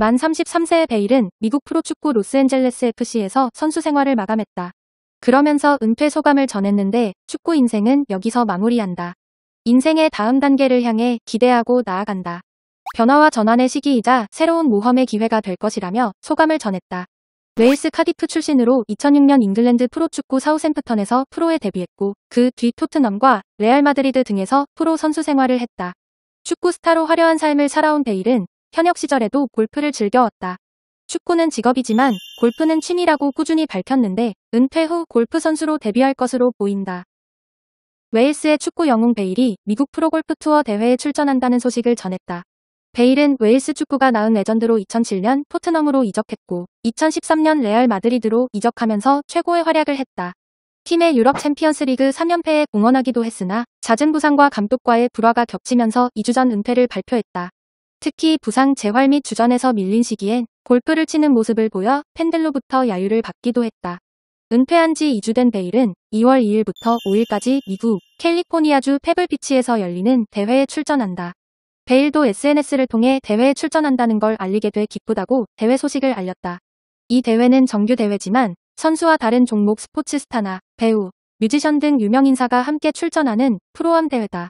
만 33세의 베일은 미국 프로축구 로스앤젤레스 FC에서 선수 생활을 마감했다. 그러면서 은퇴 소감을 전했는데 축구 인생은 여기서 마무리한다. 인생의 다음 단계를 향해 기대하고 나아간다. 변화와 전환의 시기이자 새로운 모험의 기회가 될 것이라며 소감을 전했다. 웨일스 카디프 출신으로 2006년 잉글랜드 프로축구 사우샘프턴에서 프로에 데뷔했고 그 뒤 토트넘과 레알 마드리드 등에서 프로 선수 생활을 했다. 축구 스타로 화려한 삶을 살아온 베일은 현역 시절에도 골프를 즐겨왔다. 축구는 직업이지만 골프는 취미라고 꾸준히 밝혔는데 은퇴 후 골프 선수로 데뷔할 것으로 보인다. 웨일스의 축구 영웅 베일이 미국 프로골프 투어 대회에 출전한다는 소식을 전했다. 베일은 웨일스 축구가 낳은 레전드로 2007년 포트넘으로 이적했고 2013년 레알 마드리드로 이적하면서 최고의 활약을 했다. 팀의 유럽 챔피언스 리그 3연패에 공헌하기도 했으나 잦은 부상과 감독과의 불화가 겹치면서 2주 전 은퇴를 발표했다. 특히 부상 재활 및 주전에서 밀린 시기엔 골프를 치는 모습을 보여 팬들로부터 야유를 받기도 했다. 은퇴한 지 2주 된 베일은 2월 2일부터 5일까지 미국 캘리포니아주 페블비치에서 열리는 대회에 출전한다. 베일도 SNS를 통해 대회에 출전한다는 걸 알리게 돼 기쁘다고 대회 소식을 알렸다. 이 대회는 정규 대회지만 선수와 다른 종목 스포츠스타나 배우, 뮤지션 등 유명 인사가 함께 출전하는 프로암 대회다.